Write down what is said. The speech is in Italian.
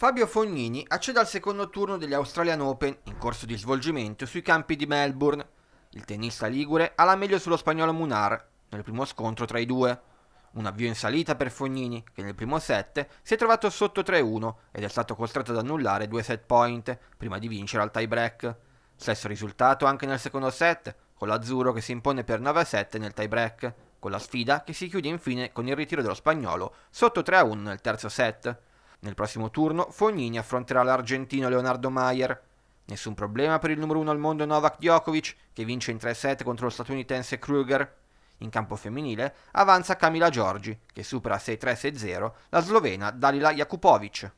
Fabio Fognini accede al secondo turno degli Australian Open in corso di svolgimento sui campi di Melbourne. Il tennista ligure ha la meglio sullo spagnolo Munar nel primo scontro tra i due. Un avvio in salita per Fognini, che nel primo set si è trovato sotto 3-1 ed è stato costretto ad annullare due set point prima di vincere al tie break. Stesso risultato anche nel secondo set, con l'azzurro che si impone per 9-7 nel tie break, con la sfida che si chiude infine con il ritiro dello spagnolo sotto 3-1 nel terzo set. Nel prossimo turno Fognini affronterà l'argentino Leonardo Maier. Nessun problema per il numero 1 al mondo Novak Djokovic, che vince in 3 7 contro lo statunitense Kruger. In campo femminile avanza Camila Giorgi, che supera 6-3-6-0 la slovena Dalila Jakupovic.